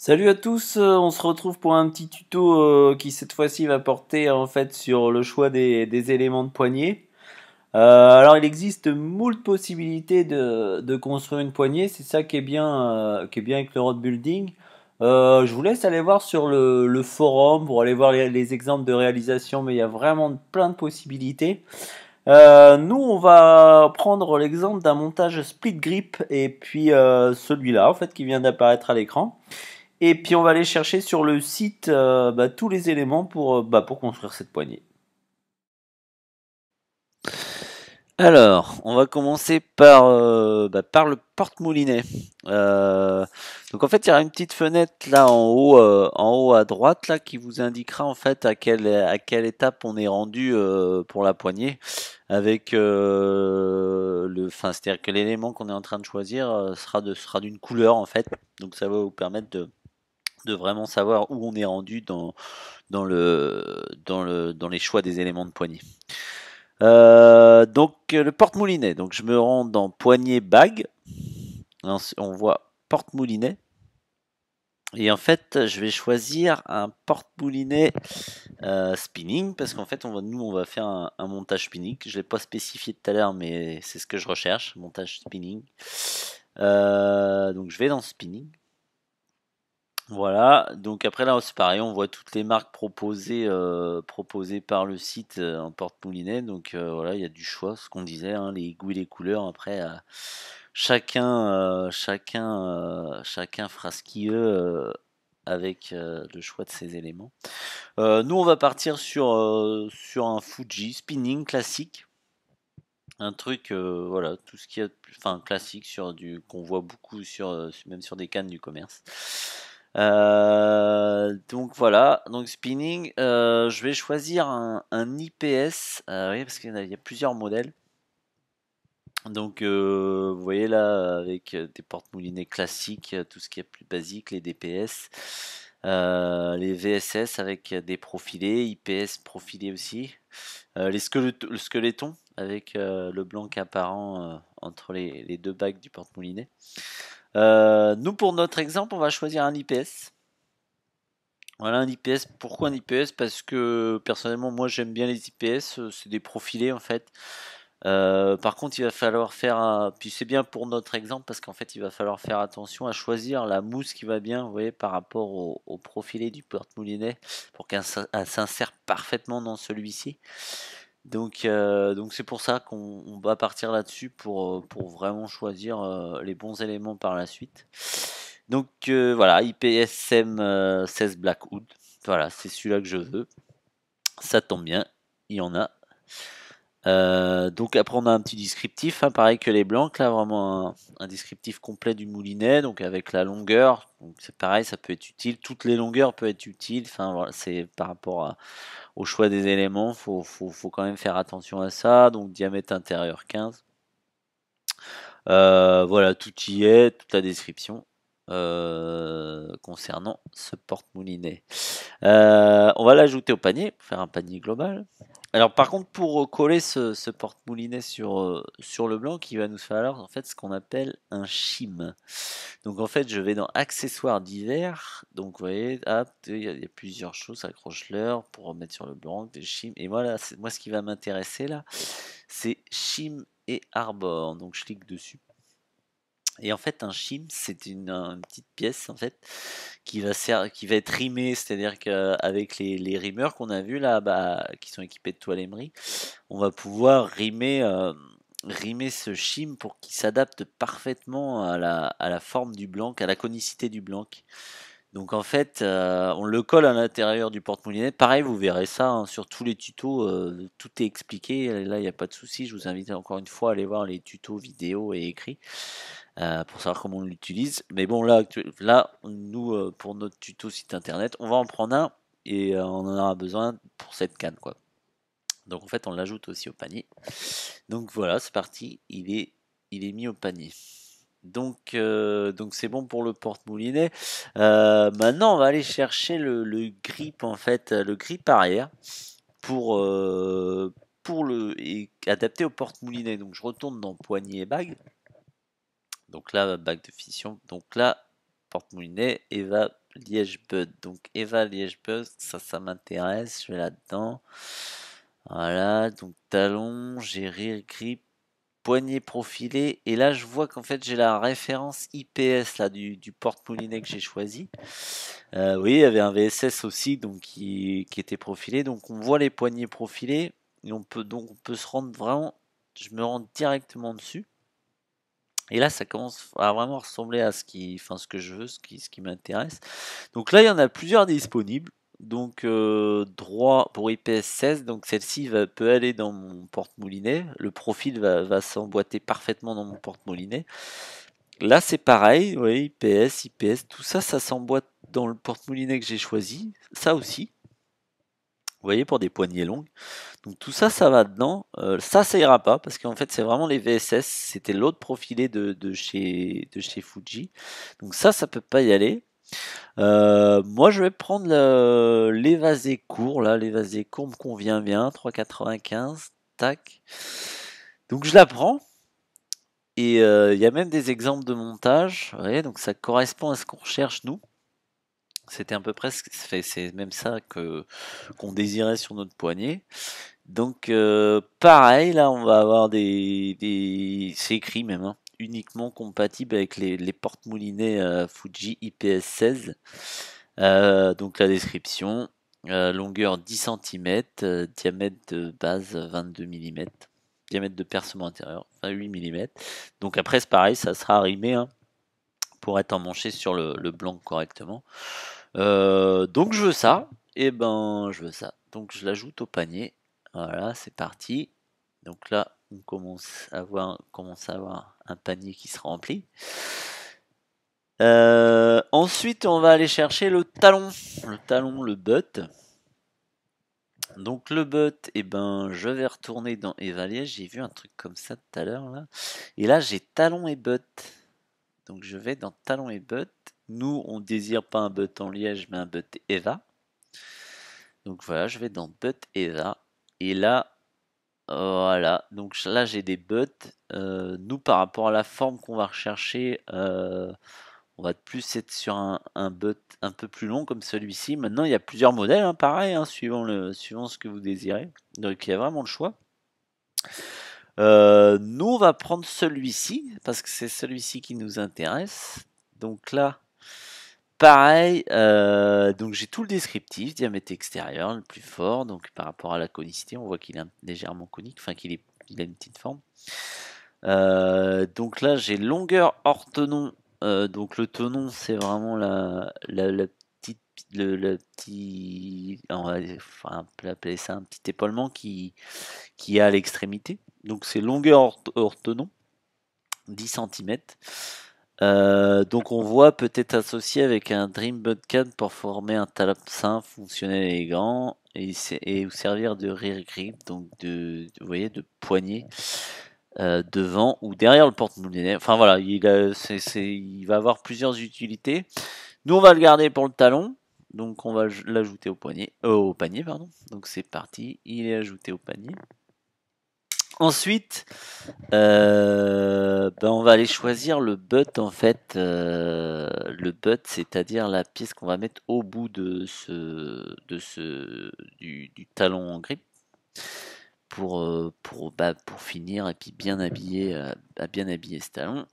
Salut à tous, euh, on se retrouve pour un petit tuto euh, qui cette fois-ci va porter en fait sur le choix des, éléments de poignée. Euh, alors il existe moult possibilités de, construire une poignée, c'est ça qui est bien, qui est bien avec le road building. je vous laisse aller voir sur le, forum pour aller voir les, les, exemples de réalisation, mais il y a vraiment plein de possibilités. nous on va prendre l'exemple d'un montage split grip et puis celui-là en fait qui vient d'apparaître à l'écran. Et puis on va aller chercher sur le site euh, bah, tous les éléments pour, euh, bah, pour construire cette poignée. Alors, on va commencer par, euh, bah, par le porte-moulinet. donc en fait, il y a une petite fenêtre là en haut, en haut à droite là qui vous indiquera en fait à quelle à quelle étape on est rendu pour la poignée, avec le, enfin c'est-à-dire que l'élément qu'on est en train de choisir sera sera d'une couleur en fait. Donc ça va vous permettre de de vraiment savoir où on est rendu dans, dans, le, dans, le, dans les choix des éléments de poignée. Euh, donc euh, le porte-moulinet. Donc je me rends dans poignée Bag. Hein, on voit porte-moulinet. Et en fait, je vais choisir un porte-moulinet euh, spinning parce qu'en fait, on va, nous, on va faire un, montage spinning. Je l'ai pas spécifié tout à l'heure, mais c'est ce que je recherche, montage spinning. donc, je vais dans spinning. Voilà, donc après là c'est pareil, on voit toutes les marques proposées, euh, proposées par le site euh, en porte-moulinet. Donc euh, voilà, il y a du choix, ce qu'on disait, hein, les goûts et les couleurs. Après, chacun, chacun, chacun fera ce qu'il avec le choix de ses éléments. nous, on va partir sur, sur un Fuji spinning classique. Un truc, voilà, tout ce qui est enfin classique sur du qu'on voit beaucoup sur même sur des cannes du commerce. Euh, donc voilà, donc spinning, euh, je vais choisir un, IPS, euh, parce qu'il y, y, a plusieurs modèles. Donc vous voyez là avec des portes moulinets classiques, tout ce qui est plus basique, les DPS. Euh, les VSS avec des profilés, IPS profilés aussi. Euh, les squelettons squeletton avec euh, le blanc apparent entre les, deux bagues du porte-moulinet. nous, pour notre exemple, on va choisir un IPS. Voilà un IPS. Pourquoi un IPS Parce que personnellement, moi j'aime bien les IPS. C'est des profilés en fait. Euh, par contre, il va falloir faire. Puis c'est bien pour notre exemple parce qu'en fait, il va falloir faire attention à choisir la mousse qui va bien, voyez, par rapport au, profilé du porte-moulinet pour qu'elle s'insère parfaitement dans celui-ci. Donc, euh, donc c'est pour ça qu'on va partir là-dessus pour, euh, vraiment choisir les bons éléments par la suite. Donc voilà, IPSM 16 Blackwood. Voilà, c'est celui-là que je veux. Ça tombe bien, il y en a. Euh, donc après on a un petit descriptif, hein. pareil que les blancs, là vraiment un, descriptif complet du moulinet, donc avec la longueur, c'est pareil, ça peut être utile, toutes les longueurs peuvent être utiles, enfin c'est par rapport au choix des éléments, faut, faut, quand même faire attention à ça, donc diamètre intérieur 15. Euh, voilà, tout y est, toute la description. Euh, concernant ce porte-moulinet. on va l'ajouter au panier pour faire un panier global. Alors par contre, pour euh, coller ce, porte-moulinet euh, sur, le blanc, qui va nous falloir en fait ce qu'on appelle un shim. Donc en fait, je vais dans accessoires divers. Donc vous voyez, il y, a plusieurs choses, accroche-leur pour remettre sur le blanc, des shims. Et voilà, moi ce qui va m'intéresser là, c'est shim et arbor. Donc je clique dessus et en fait, un chim, c'est une, petite pièce en fait qui va, être rimée, c'est-à-dire qu'avec les, les, rimeurs qu'on a vus là, bah, qui sont équipés de toile émerie, on va pouvoir rimer, euh, rimer ce chim pour qu'il s'adapte parfaitement à la, forme du blanc, à la conicité du blanc. Donc en fait, euh, on le colle à l'intérieur du porte-moulinet. Pareil, vous verrez ça hein, sur tous les tutos, euh, tout est expliqué. Là, il n'y a pas de souci. Je vous invite encore une fois à aller voir les tutos vidéo et écrits. Euh, pour savoir comment on l'utilise. Mais bon, là, là nous, euh, pour notre tuto site internet, on va en prendre un et euh, on en aura besoin pour cette canne. quoi. Donc en fait, on l'ajoute aussi au panier. Donc voilà, c'est parti, il est, il est mis au panier. Donc c'est bon pour le porte-moulinet. maintenant, on va aller chercher le, grip, en fait, le grip arrière pour... pour le, adapter au porte-moulinet. Donc je retourne dans poignée et bague. Donc là, bac de fission. Donc là, porte-moulinet, Eva Liège-Bud. Donc Eva Liège-Bud, ça, ça m'intéresse. Je vais là-dedans. Voilà, donc talon, j'ai réécrit grip, poignée profilée. Et là, je vois qu'en fait, j'ai la référence IPS là, du, porte-moulinet que j'ai choisi. Euh, oui, il y avait un VSS aussi donc, qui, était profilé. Donc on voit les poignées profilées. Et on peut, donc on peut se rendre vraiment... Je me rends directement dessus. Et là, ça commence à vraiment ressembler à ce, qui, ce que je veux, ce qui, m'intéresse. Donc là, il y en a plusieurs disponibles. Donc euh, droit pour IPS16, donc celle-ci peut aller dans mon porte-moulinet. Le profil va, s'emboîter parfaitement dans mon porte-moulinet. Là c'est pareil, oui, IPS, IPS, tout ça, ça s'emboîte dans le porte-moulinet que j'ai choisi. Ça aussi. Vous voyez, pour des poignées longues. Donc tout ça, ça va dedans. Euh, ça, ça ira pas, parce qu'en fait, c'est vraiment les VSS. C'était l'autre profilé de, chez, de chez Fuji. Donc ça, ça peut pas y aller. Euh, moi, je vais prendre l'évasé court. Là, l'évasé court me convient bien. 3,95. Tac. Donc je la prends. Et euh, il y a même des exemples de montage. voyez, donc ça correspond à ce qu'on recherche, nous. C'était un peu presque, c'est même ça que qu'on désirait sur notre poignet. Donc euh, pareil, là on va avoir des, des c'est écrit même, hein, uniquement compatible avec les, portes porte-moulinets euh, Fuji IPS 16. Euh, donc la description, longueur 10 cm, diamètre de base 22 mm, diamètre de percement intérieur 28 mm. Donc après c'est pareil, ça sera arrimé hein, pour être emmanché sur le blanc correctement. Euh, donc je veux ça. Et eh ben je veux ça. Donc je l'ajoute au panier. Voilà, c'est parti. Donc là, on commence à avoir, commence à avoir un panier qui se remplit. Euh, ensuite, on va aller chercher le talon. Le talon, le but. Donc le but, et eh ben, je vais retourner dans Evalier. J'ai vu un truc comme ça tout à l'heure. Là. Et là, j'ai talon et but. Donc je vais dans talon et but. Nous, on désire pas un but en liège, mais un but Eva. Donc voilà, je vais dans but Eva. Et là, voilà, donc là j'ai des buts. Euh, nous, par rapport à la forme qu'on va rechercher, euh, on va plus être sur un, un but un peu plus long comme celui-ci. Maintenant, il y a plusieurs modèles, hein, pareil, hein, suivant, le, suivant ce que vous désirez. Donc il y a vraiment le choix. Euh, nous, on va prendre celui-ci, parce que c'est celui-ci qui nous intéresse. Donc là, Pareil, euh, donc j'ai tout le descriptif, diamètre extérieur, le plus fort, donc par rapport à la conicité, on voit qu'il est légèrement conique, enfin qu'il est, a une petite forme. Euh, donc là j'ai longueur hors tenon, euh, donc le tenon c'est vraiment la, la, petite, le, petit, on va appeler ça un petit épaulement qui, qui est à l'extrémité, donc c'est longueur hors, hors, tenon, 10 cm. Euh, donc on voit peut-être associé avec un Dream Budcan pour former un talop fonctionnel et élégant et, servir de rear grip, donc de, vous voyez, de poignée euh, devant ou derrière le porte-monnaie. Enfin voilà, il, va avoir plusieurs utilités. Nous on va le garder pour le talon, donc on va l'ajouter au poignet, euh, au panier pardon. Donc c'est parti, il est ajouté au panier. Ensuite, euh, ben, on va aller choisir le but en fait, euh, le but c'est-à-dire la pièce qu'on va mettre au bout de ce, de ce du, talon en grip pour euh, pour bah, pour finir et puis bien habiller bien habiller ce talon.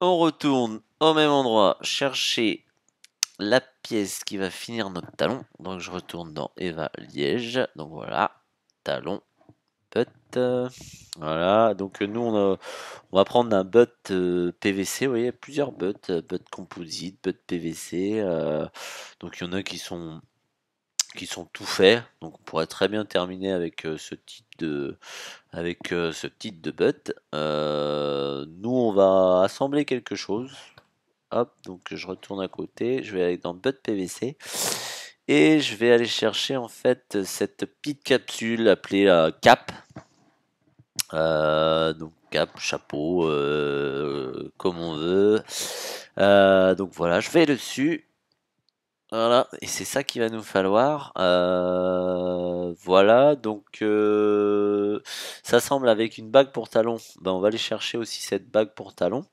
On retourne au même endroit chercher la pièce qui va finir notre talon. Donc je retourne dans Eva Liège. Donc voilà, talon But, euh, Voilà, donc euh, nous on, euh, on va prendre un butt PVC, vous voyez, plusieurs butts, but composite, but PVC. donc il y en a qui sont qui sont tout faits, donc on pourrait très bien terminer avec ce type de avec ce type de butt. nous on va assembler quelque chose. Hop, donc je retourne à côté, je vais aller dans but PVC. Et je vais aller chercher en fait cette petite capsule appelée euh, cap. Euh, donc cap, chapeau, euh, comme on veut. donc voilà, je vais dessus. Voilà, et c'est ça qu'il va nous falloir. voilà, donc ça semble avec une bague pour talon. Ben, on va aller chercher aussi cette bague pour talon.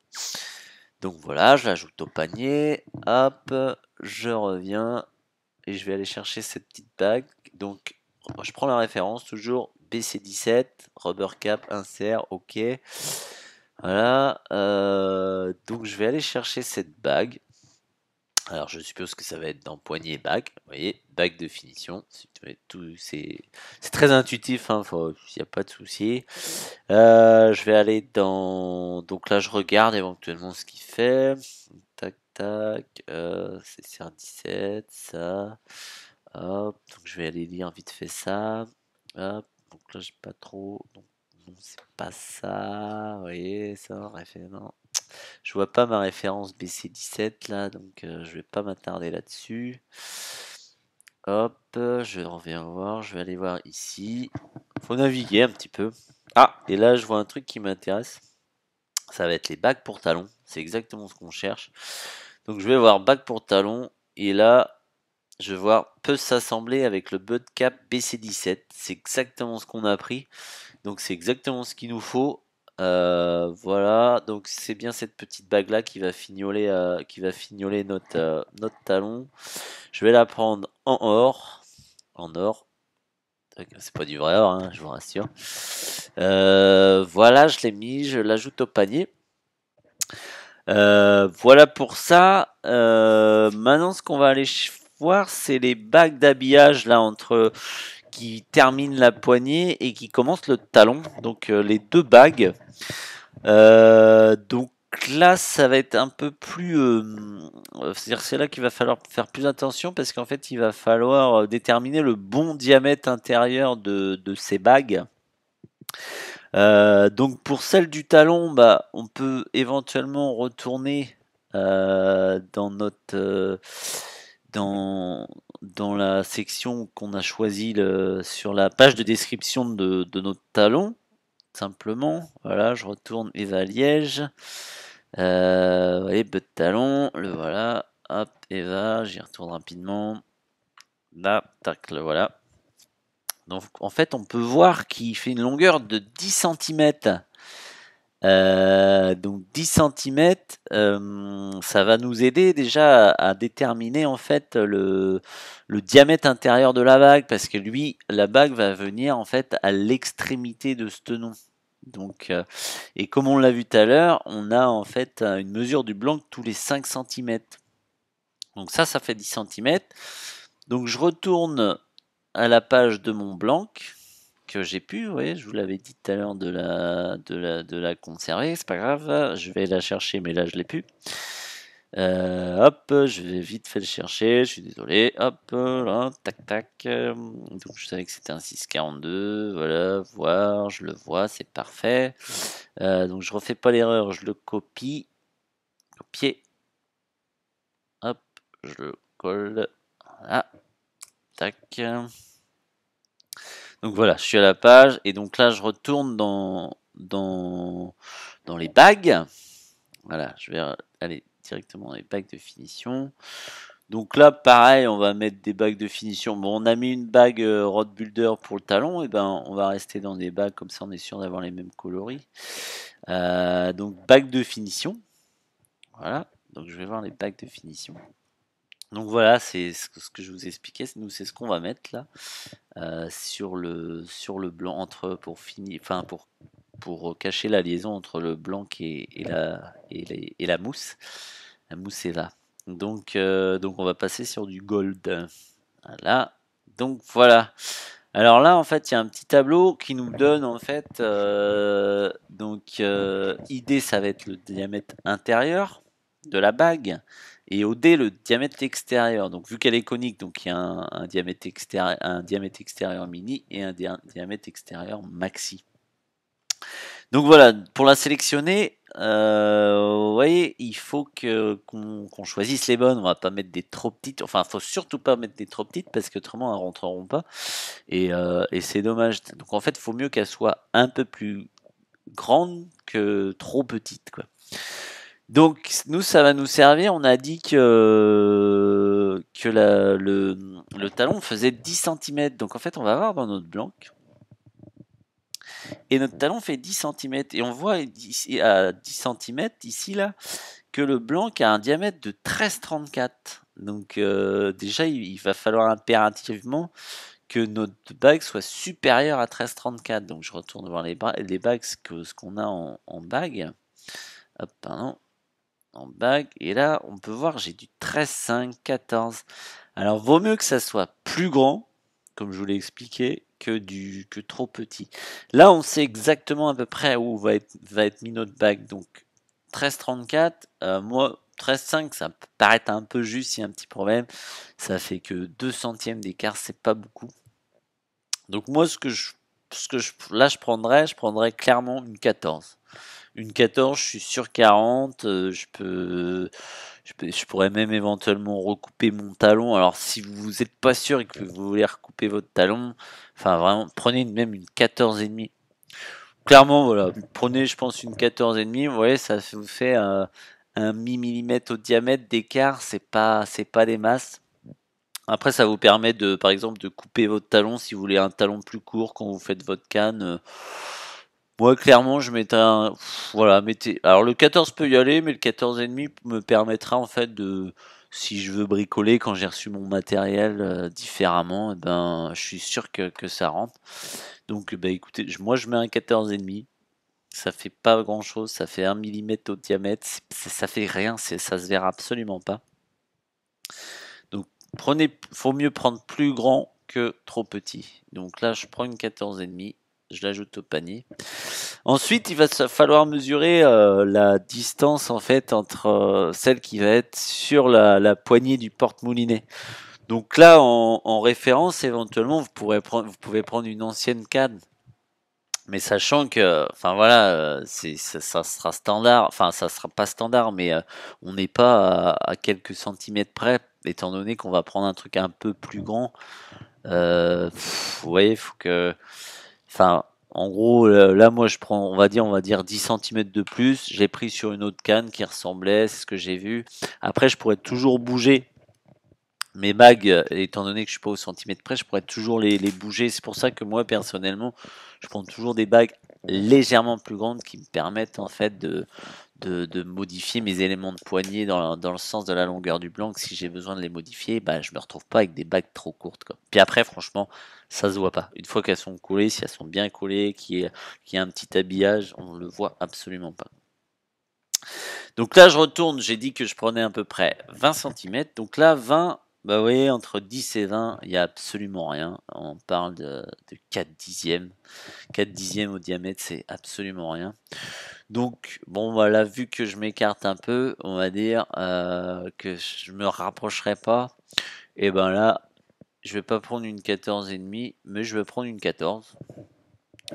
Donc voilà, je l'ajoute au panier. Hop, je reviens et je vais aller chercher cette petite bague Donc, je prends la référence, toujours BC17, rubber cap, insert, ok. Voilà. Euh, donc, je vais aller chercher cette bague. Alors, je suppose que ça va être dans poignée bague. Vous voyez, bague de finition. C'est très intuitif, il hein, n'y a pas de souci. Euh, je vais aller dans. Donc là, je regarde éventuellement ce qu'il fait tac. Euh, c'est 17, ça. Hop, donc je vais aller lire vite fait ça. Hop, donc là j'ai pas trop. non, c'est pas ça. Vous voyez ça, référent, Je vois pas ma référence BC17 là, donc euh, je vais pas m'attarder là-dessus. Hop, je reviens voir, je vais aller voir ici. Faut naviguer un petit peu. Ah, et là je vois un truc qui m'intéresse ça va être les bagues pour talons. C'est exactement ce qu'on cherche. Donc je vais voir bagues pour talons. Et là, je vais voir, peut s'assembler avec le Budcap Cap BC17. C'est exactement ce qu'on a pris. Donc c'est exactement ce qu'il nous faut. Euh, voilà, donc c'est bien cette petite bague là qui va fignoler, euh, qui va notre, euh, notre talon. Je vais la prendre en or. En or. C'est pas du vrai or, hein, je vous rassure. Euh, voilà, je l'ai mis, je l'ajoute au panier. Euh, voilà pour ça. Euh, maintenant, ce qu'on va aller voir, c'est les bagues d'habillage là entre qui terminent la poignée et qui commencent le talon. Donc les deux bagues. donc là, ça va être un peu plus. Euh, euh, cest là qu'il va falloir faire plus attention parce qu'en fait, il va falloir euh, déterminer le bon diamètre intérieur de, ces bagues. donc, pour celle du talon, bah, on peut éventuellement retourner dans notre. dans, la section qu'on a choisie sur la page de description de, de notre talon, simplement. Voilà, je retourne Eva Liège. Euh, vous voyez, de talon, le voilà. Hop, Eva, j'y retourne rapidement. Là, tac, le voilà. Donc en fait, on peut voir qu'il fait une longueur de 10 cm. Euh, donc 10 cm, euh, ça va nous aider déjà à, déterminer en fait le, diamètre intérieur de la bague parce que lui, la bague va venir en fait à l'extrémité de ce tenon. Donc, euh, et comme on l'a vu tout à l'heure, on a en fait une mesure du blanc tous les 5 cm. Donc ça, ça fait 10 cm. Donc je retourne à la page de mon blanc que j'ai pu, ouais, je vous l'avais dit tout à l'heure de la, de la, de la conserver, c'est pas grave, je vais la chercher, mais là je l'ai pu. Euh, hop, je vais vite fait le chercher, je suis désolé, hop, là, tac tac, euh, donc je savais que c'était un 642, voilà, voir, je le vois, c'est parfait, euh, donc je refais pas l'erreur, je le copie, copier, hop, je le colle, voilà, tac, donc voilà, je suis à la page et donc là je retourne dans, dans, les bagues. Voilà, je vais aller directement dans les bagues de finition. Donc là, pareil, on va mettre des bagues de finition. Bon, on a mis une bague euh, Road Builder pour le talon. Et eh ben, on va rester dans des bagues comme ça, on est sûr d'avoir les mêmes coloris. Euh, donc, bagues de finition. Voilà. Donc, je vais voir les bagues de finition. Donc voilà, c'est ce que je vous expliquais. Nous, c'est ce qu'on va mettre là euh, sur le sur le blanc entre pour finir, enfin pour euh, cacher la liaison entre le blanc et, la mousse. La mousse est là. Donc euh, donc on va passer sur du gold. Voilà. Donc voilà. Alors là, en fait, il y a un petit tableau qui nous donne, en fait, donc idée. ça va être le diamètre intérieur de la bague et au D le diamètre extérieur. Donc vu qu'elle est conique, donc il y a un, diamètre extérieur, un diamètre extérieur mini et un, diamètre extérieur maxi. Donc voilà, pour la sélectionner, euh, vous voyez, il faut que qu'on choisisse les bonnes. On va pas mettre des trop petites. Enfin, faut surtout pas mettre des trop petites parce que qu'autrement elles rentreront pas. Euh, et, c'est dommage. Donc en fait, il faut mieux qu'elle soit un peu plus grande que trop petite quoi. Donc nous, ça va nous servir. On a dit que, que le, talon faisait 10 cm. Donc en fait, on va voir dans notre blanc. Et notre talon fait 10 cm. Et on voit à 10 cm, ici, là, que le blanc a un diamètre de 13,34. Donc euh, déjà, il, va falloir impérativement que notre bague soit supérieure à 13,34. Donc je retourne voir les, bagues, ce qu'on a en, en bague. Hop, pardon en bague. Et là, on peut voir, j'ai du 13, 5, 14. Alors, vaut mieux que ça soit plus grand, comme je vous l'ai expliqué, que, du, que trop petit. Là, on sait exactement à peu près où va être, va être mis notre bague. Donc, 13, 34, euh, moi, 5 ça paraît un peu juste, il y a un petit problème. Ça fait que 2 centièmes d'écart, c'est pas beaucoup. Donc moi, ce que je, ce que je, là, je prendrais, je prendrais clairement une 14 une 14, je suis sur 40, euh, je peux, je pourrais même éventuellement recouper mon talon. Alors si vous n'êtes pas sûr et que vous voulez recouper votre talon, enfin vraiment, prenez même une 14 et demi. Clairement, voilà, mmh. prenez, je pense, une 14 et demi. Vous voyez, ça vous fait euh, un, mi millimètre au diamètre d'écart. C'est pas, c'est pas des masses. Après, ça vous permet de, par exemple, de couper votre talon si vous voulez un talon plus court quand vous faites votre canne. Euh, moi, clairement, je mets un. voilà, mettez. Alors, le 14 peut y aller, mais le 14,5 me permettra, en fait, de. Si je veux bricoler quand j'ai reçu mon matériel euh, différemment, eh ben, je suis sûr que, ça rentre. Donc, bah, écoutez, moi, je mets un 14,5. Ça fait pas grand chose. Ça fait 1 mm au diamètre. Ça fait rien. Ça se verra absolument pas. Donc, prenez. Faut mieux prendre plus grand que trop petit. Donc là, je prends une 14,5 je l'ajoute au panier. Ensuite, il va falloir mesurer euh, la distance en fait entre euh, celle qui va être sur la, poignée du porte-moulinet. Donc là, en, référence, éventuellement, vous, pouvez prendre une ancienne canne. Mais sachant que, enfin voilà, euh, ça, sera standard, enfin ça sera pas standard, mais on n'est pas à, quelques centimètres près, étant donné qu'on va prendre un truc un peu plus grand. vous voyez, il faut que. Enfin, en gros, euh, là, moi, je prends, on va dire, on va dire 10 cm de plus. J'ai pris sur une autre canne qui ressemblait, c'est ce que j'ai vu. Après, je pourrais toujours bouger mes bagues, euh, étant donné que je suis pas au centimètre près, je pourrais toujours les bouger. C'est pour ça que moi, personnellement, je prends toujours des bagues légèrement plus grandes qui me permettent en fait de, de, modifier mes éléments de poignée dans, le sens de la longueur du blanc. Si j'ai besoin de les modifier, bah, je me retrouve pas avec des bagues trop courtes. Quoi. Puis après, franchement, ça se voit pas. Une fois qu'elles sont collées, si elles sont bien collées, qu'il y, y, a un petit habillage, on ne le voit absolument pas. Donc là, je retourne, j'ai dit que je prenais à peu près 20 cm. Donc là, 20, bah oui, entre 10 et 20, il n'y a absolument rien. On parle de, 4 dixièmes. 4 dixièmes au diamètre, c'est absolument rien. Donc, bon, voilà, vu que je m'écarte un peu, on va dire euh, que je ne me rapprocherai pas. Et eh ben là, je vais pas prendre une 14,5, mais je vais prendre une 14.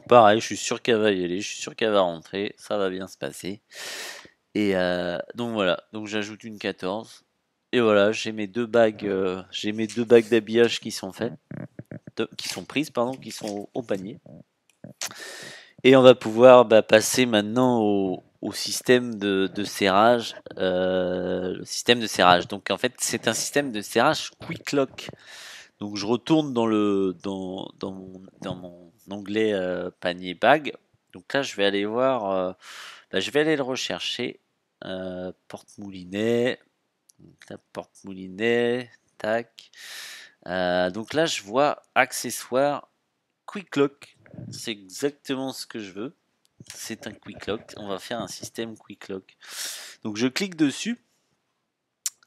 Pareil, je suis sûr qu'elle va y aller, je suis sûr qu'elle va rentrer, ça va bien se passer. Et euh, donc voilà, donc j'ajoute une 14. Et voilà, j'ai mes deux bagues, euh, j'ai mes deux bagues d'habillage qui sont faites, qui sont prises, pardon, qui sont au, panier. Et on va pouvoir bah, passer maintenant au, système de, serrage, euh, le système de serrage. Donc en fait, c'est un système de serrage quick lock. Donc je retourne dans le dans, mon, dans onglet euh, panier bag. Donc là, je vais aller voir, bah, je vais aller le rechercher. Porte Moulinet, la porte moulinet, tac. Euh, donc là, je vois accessoire quick lock. C'est exactement ce que je veux. C'est un quick lock. On va faire un système quick lock. Donc je clique dessus.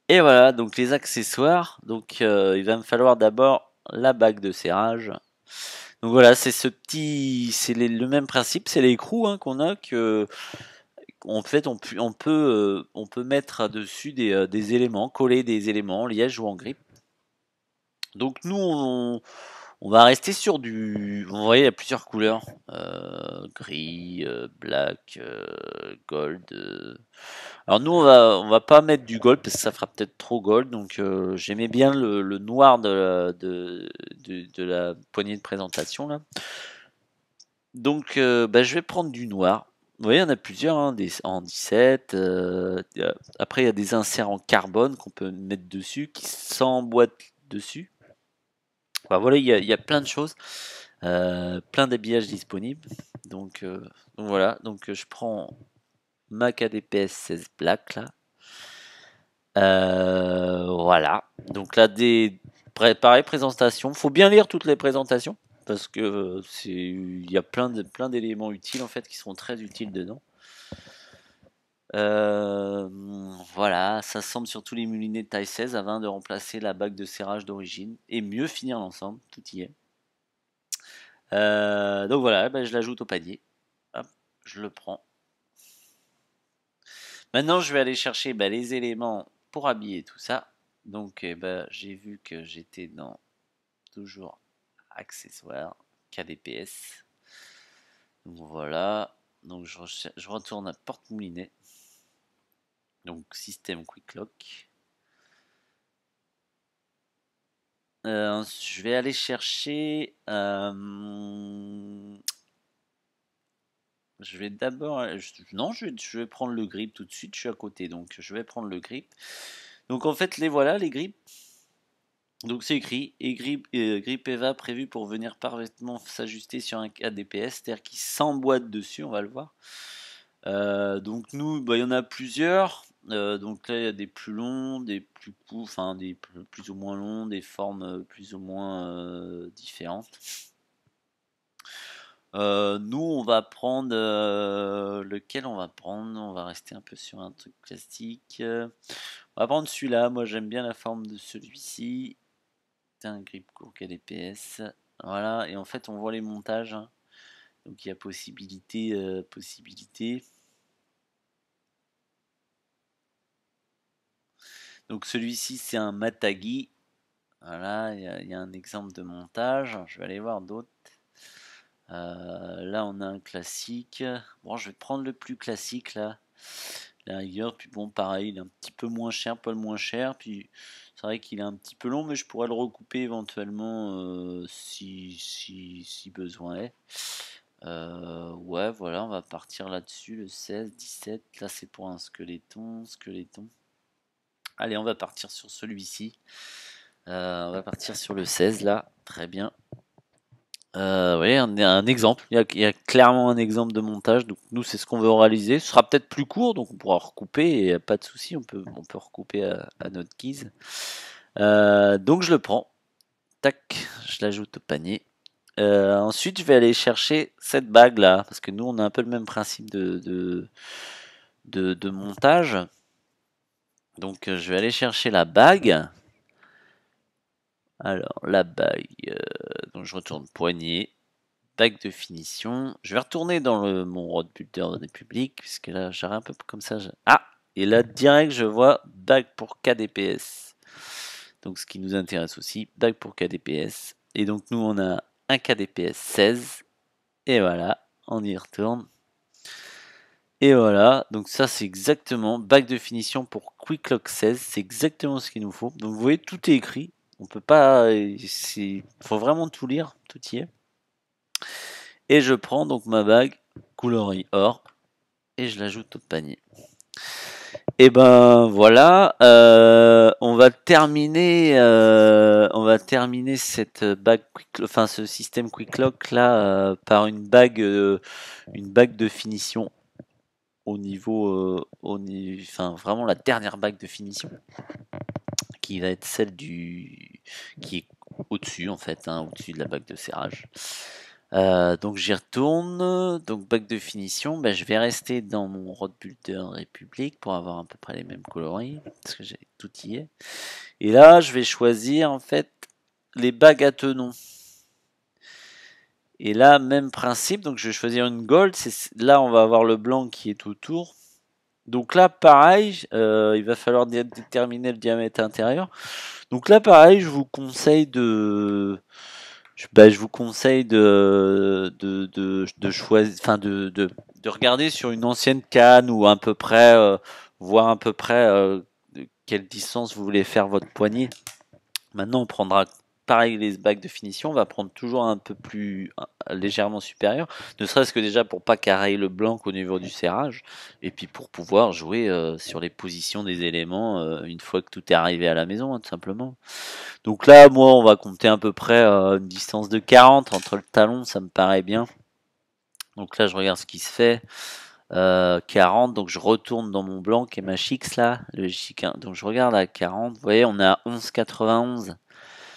Et voilà, donc les accessoires. Donc euh, il va me falloir d'abord la bague de serrage. Donc voilà, c'est ce petit, c'est le même principe, c'est l'écrou hein, qu'on a que en fait, on, on peut, euh, on peut mettre dessus des, euh, éléments, coller des éléments en liège ou en gris. Donc nous, on, va rester sur du... Vous voyez, il y a plusieurs couleurs. Euh, gris, black, gold. Alors nous, on va, on va pas mettre du gold parce que ça fera peut-être trop gold. Donc j'aimais bien le, noir de la, poignée de présentation. là. Donc bah, je vais prendre du noir. Vous voyez, il y en a plusieurs, hein, des, en 17. Euh, après, il y a des inserts en carbone qu'on peut mettre dessus, qui s'emboîtent dessus. voilà, il y, a, plein de choses, euh, plein d'habillages disponibles. Donc, euh, voilà, donc je prends ma KDPS 16 Black là. voilà, donc là, des, pareil, présentation. Faut bien lire toutes les présentations parce que euh, c'est il y a plein de, plein d'éléments utiles en fait qui seront très utiles dedans. Euh, voilà, ça semble sur tous les mulinets de taille 16 avant de remplacer la bague de serrage d'origine et mieux finir l'ensemble, tout y est. Euh, donc voilà, ben, je l'ajoute au panier. je le prends. Maintenant, je vais aller chercher ben, les éléments pour habiller tout ça. Donc, eh ben, j'ai vu que j'étais dans toujours accessoires, KDPS. Donc voilà, donc je, retourne à Porte-Moulinet. Donc système Quick Lock. Euh, je vais aller chercher. Euh, je vais d'abord. Non, je je vais, prendre le grip tout de suite. Je suis à côté, donc je vais prendre le grip. Donc en fait, les voilà, les grips. Donc c'est écrit, et Grip, euh, prévu pour venir parfaitement s'ajuster sur un ADPS, c'est-à-dire qu'il s'emboîte dessus, on va le voir. Euh, donc nous, bah, il y en a plusieurs. Euh, donc là, il y a des plus longs, des plus courts, enfin des plus, ou moins longs, des formes euh, plus ou moins différentes. nous, on va prendre lequel on va prendre On va rester un peu sur un truc classique. On va prendre celui-là. Moi, j'aime bien la forme de celui-ci un grip court qu'elle PS. Voilà, et en fait on voit les montages. Hein. Donc il y a possibilité, euh, possibilité. Donc celui-ci c'est un Matagi. Voilà, il y, a, un exemple de montage. Je vais aller voir d'autres. Euh, là on a un classique. Bon je vais prendre le plus classique là. La rigueur, puis bon pareil, un petit peu moins cher, pas le moins cher. Puis c'est vrai qu'il est un petit peu long, mais je pourrais le recouper éventuellement euh, si, besoin est. Euh, ouais, voilà, on va partir là-dessus, le 16, 17. Là, c'est pour un squeletton, squeletton. Allez, on va partir sur celui-ci. Euh, on va partir sur le 16, là. Très bien. Euh, vous voyez, un, exemple. Il y, a, il y, a, clairement un exemple de montage. Donc nous, c'est ce qu'on veut réaliser. Ce sera peut-être plus court, donc on pourra recouper et pas de souci, on peut, on peut recouper à, notre guise. Euh, donc je le prends. Tac, je l'ajoute au panier. Euh, ensuite, je vais aller chercher cette bague là, parce que nous, on a un peu le même principe de, de, de montage. Donc je vais aller chercher la bague. Alors, la bague. Euh, donc, je retourne poignée. Bague de finition. Je vais retourner dans mon road builder des publics, puisque là, j'arrive un peu comme ça. Ah Et là, direct, je vois bague pour KDPS. Donc, ce qui nous intéresse aussi, bague pour KDPS. Et donc, nous, on a un KDPS 16. Et voilà, on y retourne. Et voilà, donc ça c'est exactement, bague de finition pour Quick Lock 16, c'est exactement ce qu'il nous faut. Donc vous voyez, tout est écrit, on peut pas. Il euh, faut vraiment tout lire, tout y est. Et je prends donc ma bague coloris or et je l'ajoute au panier. Et eh ben voilà, euh, on va terminer, euh, on va terminer cette bague, enfin ce système quick lock là par une bague, une bague de finition au niveau, au, enfin vraiment la dernière bague de finition va être celle du qui est au-dessus en fait, hein, au-dessus de la bague de serrage. Euh, donc j'y retourne, donc bague de finition, ben, je vais rester dans mon Road Builder République pour avoir à peu près les mêmes coloris, parce que j'ai tout y est. Et là je vais choisir en fait les bagues à tenons. Et là, même principe, donc je vais choisir une gold, c'est là on va avoir le blanc qui est autour, donc là, pareil, euh, il va falloir déterminer le diamètre intérieur. Donc là, pareil, je vous conseille de, je, bah, vous conseille de, de, de, de choisir, enfin de, de, de, regarder sur une ancienne canne ou à peu près, euh, voir à peu près euh, quelle distance vous voulez faire votre poignet. Maintenant, on prendra pareil, les bacs de finition, on va prendre toujours un peu plus légèrement supérieur, ne serait-ce que déjà pour pas carrer le blanc au niveau du serrage, et puis pour pouvoir jouer euh, sur les positions des éléments euh, une fois que tout est arrivé à la maison, hein, tout simplement. Donc là, moi, on va compter à peu près euh, une distance de 40 entre le talon, ça me paraît bien. Donc là, je regarde ce qui se fait. 40, donc je retourne dans mon blanc et ma Chix là, le Chic, donc je regarde à 40, vous voyez on est à 11,91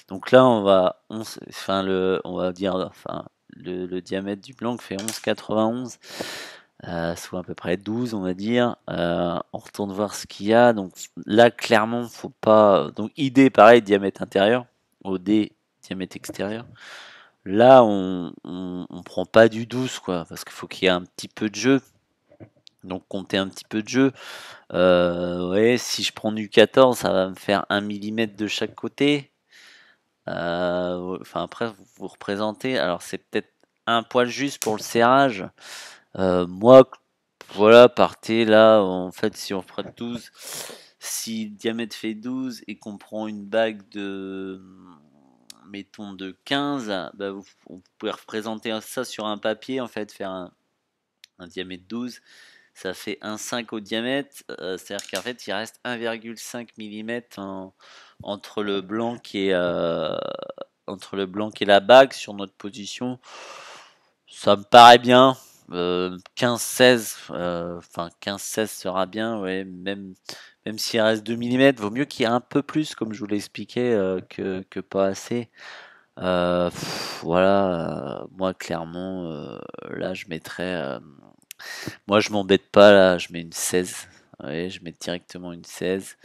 donc là, on va, enfin le, on va dire, enfin le, diamètre du blanc fait 11,91, euh, soit à peu près 12, on va dire. Euh, on retourne voir ce qu'il y a. Donc là, clairement, faut pas. Donc ID, pareil, diamètre intérieur. OD, diamètre extérieur. Là, on, ne prend pas du 12, quoi, parce qu'il faut qu'il y ait un petit peu de jeu. Donc compter un petit peu de jeu. Euh, ouais, si je prends du 14, ça va me faire 1 mm de chaque côté. Euh, enfin, après, vous représentez. Alors, c'est peut-être un poil juste pour le serrage. Euh, moi, voilà, partez là. En fait, si on prend 12, si le diamètre fait 12 et qu'on prend une bague de mettons de 15, bah, vous, pouvez représenter ça sur un papier, en fait, faire un, un diamètre 12 ça fait 1,5 au diamètre, euh, c'est-à-dire qu'en fait il reste 1,5 mm entre le blanc et euh, entre le blanc et la bague sur notre position. Ça me paraît bien. 15-16, euh, enfin 15-16 sera bien, ouais, même, même s'il reste 2 mm, vaut mieux qu'il y ait un peu plus, comme je vous l'expliquais, que, que, pas assez. voilà, moi clairement, là je mettrais moi, je m'embête pas là, je mets une 16. je mets directement une 16.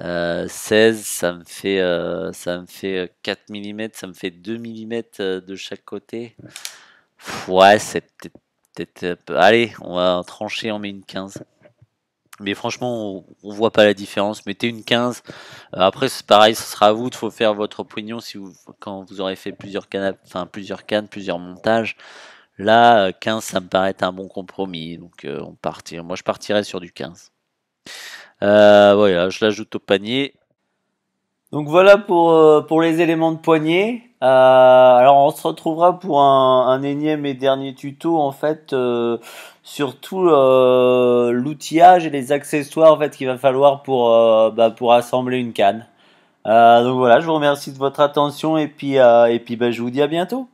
16, euh, ça me fait, euh, ça me fait 4 euh, mm, ça me fait 2 mm de chaque côté. ouais, c'est peut-être. Peut Allez, on va trancher, on met une 15. Mais franchement, on, voit pas la différence. Mettez une 15. après, c'est pareil, ce sera à vous de faut faire votre opinion si quand vous aurez fait plusieurs cannes, enfin plusieurs cannes, plusieurs montages. Là, 15, euh, ça me paraît un bon compromis. Donc, euh, on partir. Moi, je partirais sur du 15. voilà, euh, je l'ajoute au panier. Donc voilà pour, pour les éléments de poignée. alors on se retrouvera pour un, énième et dernier tuto en fait sur tout l'outillage et les accessoires en fait qu'il va falloir pour, bah, pour assembler une canne. donc voilà, je vous remercie de votre attention et puis, et puis bah, je vous dis à bientôt.